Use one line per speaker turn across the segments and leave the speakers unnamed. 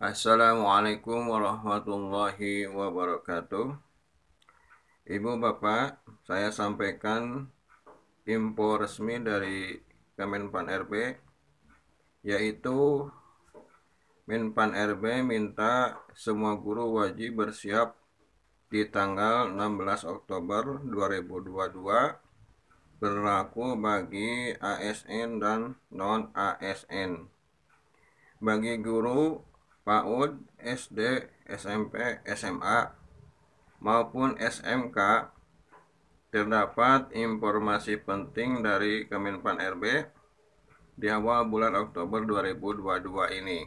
Assalamualaikum warahmatullahi wabarakatuh. Ibu Bapak, saya sampaikan info resmi dari Kemenpan RB yaitu Menpan RB minta semua guru wajib bersiap di tanggal 16 Oktober 2022 berlaku bagi ASN dan non ASN. Bagi guru PAUD, SD, SMP, SMA, maupun SMK terdapat informasi penting dari Kemenpan RB di awal bulan Oktober 2022 ini.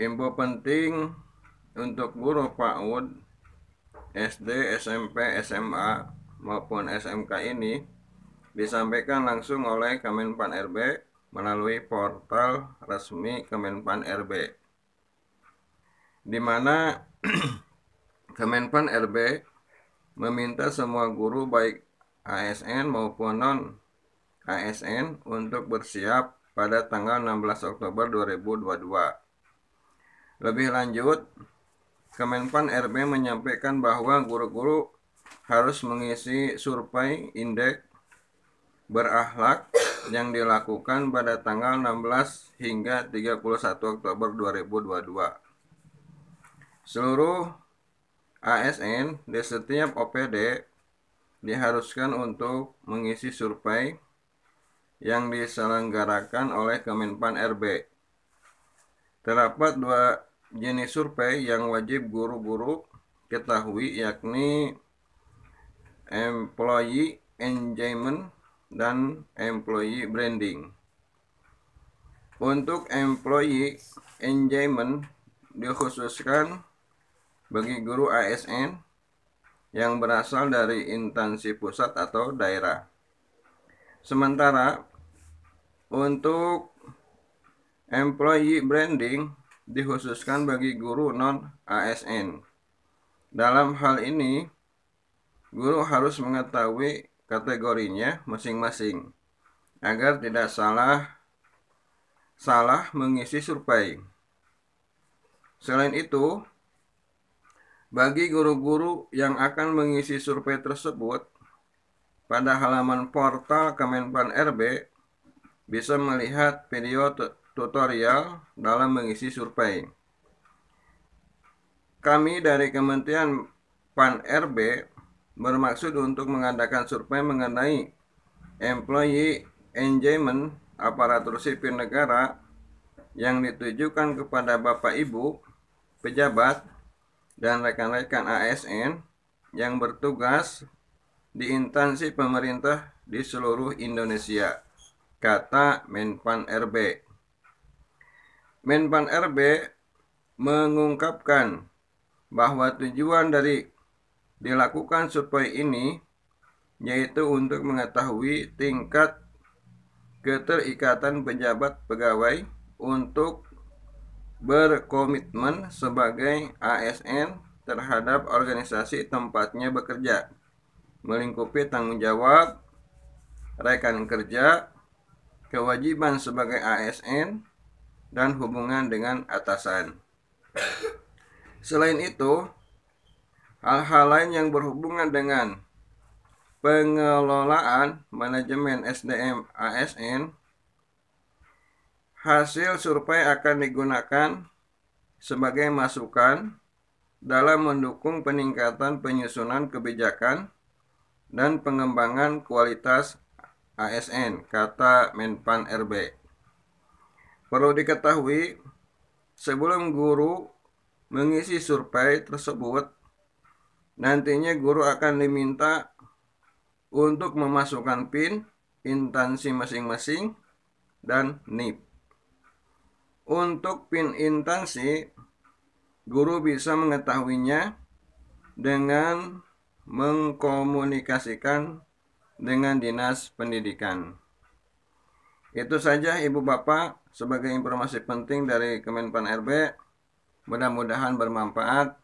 Info penting untuk guru PAUD SD, SMP, SMA maupun SMK ini disampaikan langsung oleh Kemenpan RB melalui portal resmi Kemenpan RB di mana Kemenpan RB meminta semua guru baik ASN maupun non ASN untuk bersiap pada tanggal 16 Oktober 2022. Lebih lanjut, Kemenpan RB menyampaikan bahwa guru-guru harus mengisi survei indeks berakhlak yang dilakukan pada tanggal 16 hingga 31 Oktober 2022. Seluruh ASN di setiap OPD diharuskan untuk mengisi survei yang diselenggarakan oleh Kemenpan RB. Terdapat dua jenis survei yang wajib guru-guru ketahui yakni Employee Engagement dan employee branding. Untuk employee engagement dikhususkan bagi guru ASN yang berasal dari instansi pusat atau daerah. Sementara untuk employee branding dikhususkan bagi guru non ASN. Dalam hal ini, guru harus mengetahui kategorinya masing-masing agar tidak salah salah mengisi survei. Selain itu, bagi guru-guru yang akan mengisi survei tersebut pada halaman portal Kemenpan RB bisa melihat video tutorial dalam mengisi survei. Kami dari Kementerian Pan RB bermaksud untuk mengadakan survei mengenai employee engagement aparatur sipil negara yang ditujukan kepada Bapak Ibu, pejabat, dan rekan-rekan ASN yang bertugas di instansi pemerintah di seluruh Indonesia, kata Menpan RB. Menpan RB mengungkapkan bahwa tujuan dari dilakukan survei ini yaitu untuk mengetahui tingkat keterikatan pejabat pegawai untuk berkomitmen sebagai ASN terhadap organisasi tempatnya bekerja, melingkupi tanggung jawab, rekan kerja, kewajiban sebagai ASN, dan hubungan dengan atasan. Selain itu, Hal-hal lain yang berhubungan dengan pengelolaan manajemen SDM ASN hasil survei akan digunakan sebagai masukan dalam mendukung peningkatan penyusunan kebijakan dan pengembangan kualitas ASN, kata Menpan RB. Perlu diketahui, sebelum guru mengisi survei tersebut, Nantinya guru akan diminta untuk memasukkan PIN, intansi masing-masing, dan NIP. Untuk PIN intansi, guru bisa mengetahuinya dengan mengkomunikasikan dengan dinas pendidikan. Itu saja Ibu Bapak sebagai informasi penting dari Kemenpan RB. Mudah-mudahan bermanfaat.